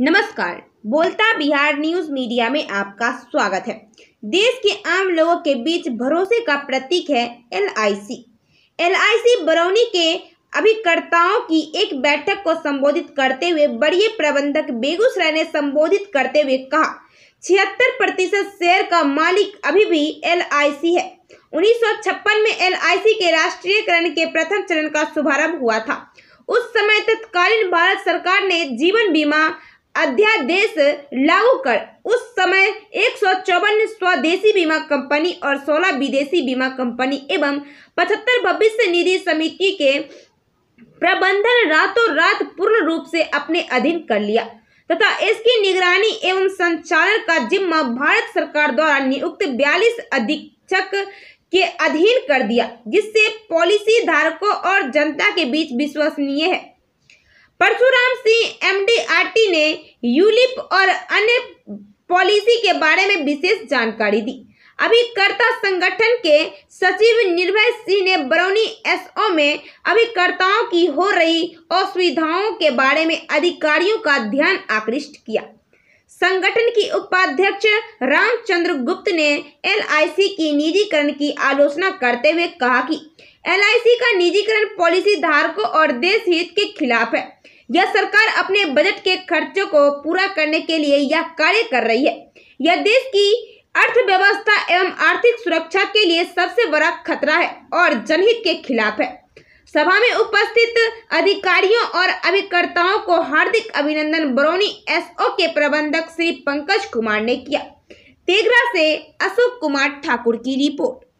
नमस्कार बोलता Bihar news media में आपका स्वागत है देश के आम लोगों के बीच भरोसे का प्रतीक है एलआईसी एलआईसी बरौनी के अभिकर्ताओं की एक बैठक को संबोधित करते हुए बड़े प्रबंधक बेगूसराय ने संबोधित करते हुए कहा छिहत्तर प्रतिशत शेयर का मालिक अभी भी एलआईसी है 1956 में एलआईसी के राष्ट्रीयकरण के प्रथम चरण का शुभारंभ हुआ था उस समय तत्कालीन भारत सरकार ने जीवन बीमा अध्यादेश लागू कर उस समय एक सौ चौवन स्वदेशी बीमा कंपनी और 16 विदेशी बीमा कंपनी एवं 75 भविष्य निधि समिति के प्रबंधन रातों रात पूर्ण रूप से अपने अधीन कर लिया तथा इसकी निगरानी एवं संचालन का जिम्मा भारत सरकार द्वारा नियुक्त बयालीस अधीक्षक के अधीन कर दिया जिससे पॉलिसी धारकों और जनता के बीच विश्वसनीय है परशुराम सिंह एमडीआरटी ने यूलिप और अन्य पॉलिसी के बारे में विशेष जानकारी दी अभिकर्ता संगठन के सचिव निर्भय सिंह ने बरौनी एसओ में अभिकर्ताओं की हो रही असुविधाओं के बारे में अधिकारियों का ध्यान आकृष्ट किया संगठन की उपाध्यक्ष रामचंद्र गुप्त ने एलआईसी की निजीकरण की आलोचना करते हुए कहा कि एलआईसी का निजीकरण पॉलिसी धारकों और देश हित के खिलाफ है यह सरकार अपने बजट के खर्चों को पूरा करने के लिए यह कार्य कर रही है यह देश की अर्थव्यवस्था एवं आर्थिक सुरक्षा के लिए सबसे बड़ा खतरा है और जनहित के खिलाफ है सभा में उपस्थित अधिकारियों और अभिकर्ताओं को हार्दिक अभिनंदन बरौनी एसओ के प्रबंधक श्री पंकज कुमार ने किया तेगरा से अशोक कुमार ठाकुर की रिपोर्ट